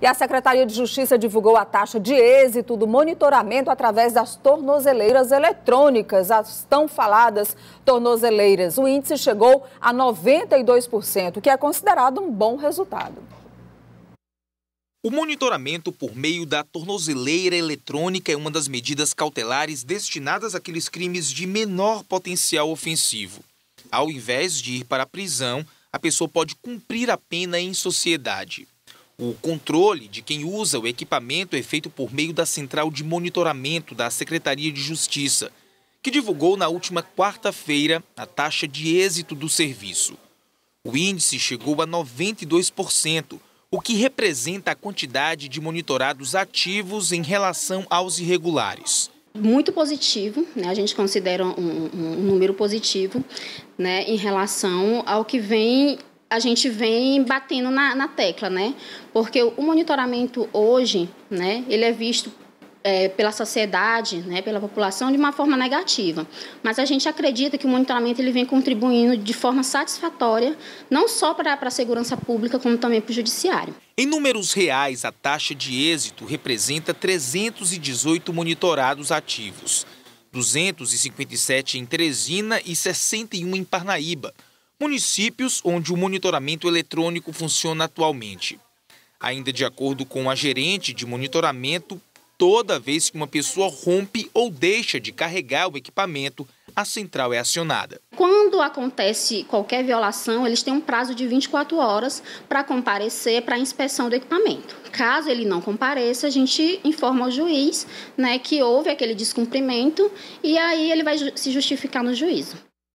E a Secretaria de Justiça divulgou a taxa de êxito do monitoramento através das tornozeleiras eletrônicas, as tão faladas tornozeleiras. O índice chegou a 92%, o que é considerado um bom resultado. O monitoramento por meio da tornozeleira eletrônica é uma das medidas cautelares destinadas àqueles crimes de menor potencial ofensivo. Ao invés de ir para a prisão, a pessoa pode cumprir a pena em sociedade. O controle de quem usa o equipamento é feito por meio da central de monitoramento da Secretaria de Justiça, que divulgou na última quarta-feira a taxa de êxito do serviço. O índice chegou a 92%, o que representa a quantidade de monitorados ativos em relação aos irregulares muito positivo, né? a gente considera um, um, número positivo né? em relação ao que vem a gente vem batendo na, na tecla, né? Porque o monitoramento hoje, né, ele é visto é, pela sociedade, né, pela população, de uma forma negativa. Mas a gente acredita que o monitoramento ele vem contribuindo de forma satisfatória, não só para a segurança pública, como também para o judiciário. Em números reais, a taxa de êxito representa 318 monitorados ativos, 257 em Teresina e 61 em Parnaíba municípios onde o monitoramento eletrônico funciona atualmente. Ainda de acordo com a gerente de monitoramento, toda vez que uma pessoa rompe ou deixa de carregar o equipamento, a central é acionada. Quando acontece qualquer violação, eles têm um prazo de 24 horas para comparecer para a inspeção do equipamento. Caso ele não compareça, a gente informa ao juiz né, que houve aquele descumprimento e aí ele vai se justificar no juízo.